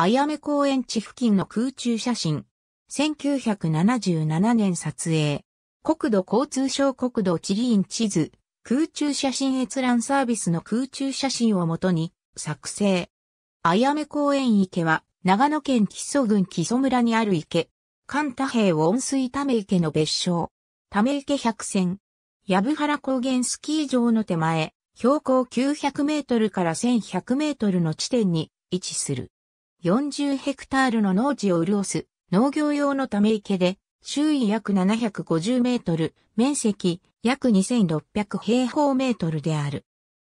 あやめ公園地付近の空中写真。1977年撮影。国土交通省国土地理院地図。空中写真閲覧サービスの空中写真をもとに作成。あやめ公園池は長野県木曽郡木曽村にある池。関太平温水ため池の別称。ため池百選。藪原高原スキー場の手前、標高900メートルから1100メートルの地点に位置する。40ヘクタールの農地を潤す農業用のため池で、周囲約750メートル、面積約2600平方メートルである。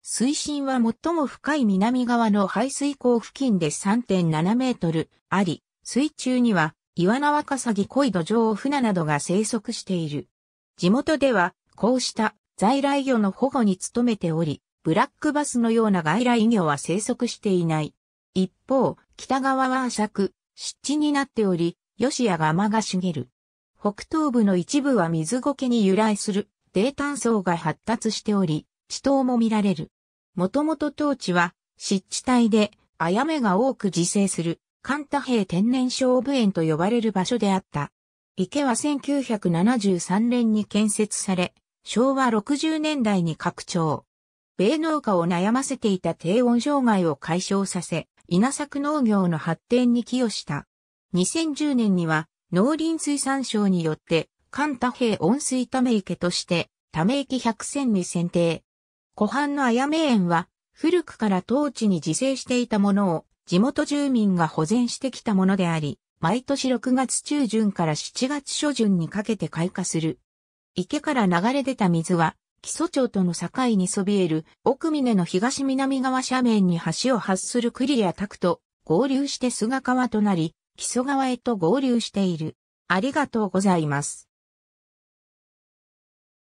水深は最も深い南側の排水口付近で3.7メートルあり、水中には岩ワ笠木、カサギ壌イドなどが生息している。地元では、こうした在来魚の保護に努めており、ブラックバスのような外来魚は生息していない。一方、北側は浅く、湿地になっており、吉野釜が茂る。北東部の一部は水苔に由来する泥炭層が発達しており、地頭も見られる。もともと当地は湿地帯で、あやめが多く自生する、カンタ平天然勝負園と呼ばれる場所であった。池は1973年に建設され、昭和60年代に拡張。米農家を悩ませていた低温障害を解消させ、稲作農業の発展に寄与した。2010年には農林水産省によって関多平温水ため池としてため池百選に選定。湖畔のあやめ園は古くから当地に自生していたものを地元住民が保全してきたものであり、毎年6月中旬から7月初旬にかけて開花する。池から流れ出た水は木曽町との境にそびえる奥峰の東南側斜面に橋を発する栗谷拓と合流して菅川となり、木曽川へと合流している。ありがとうございます。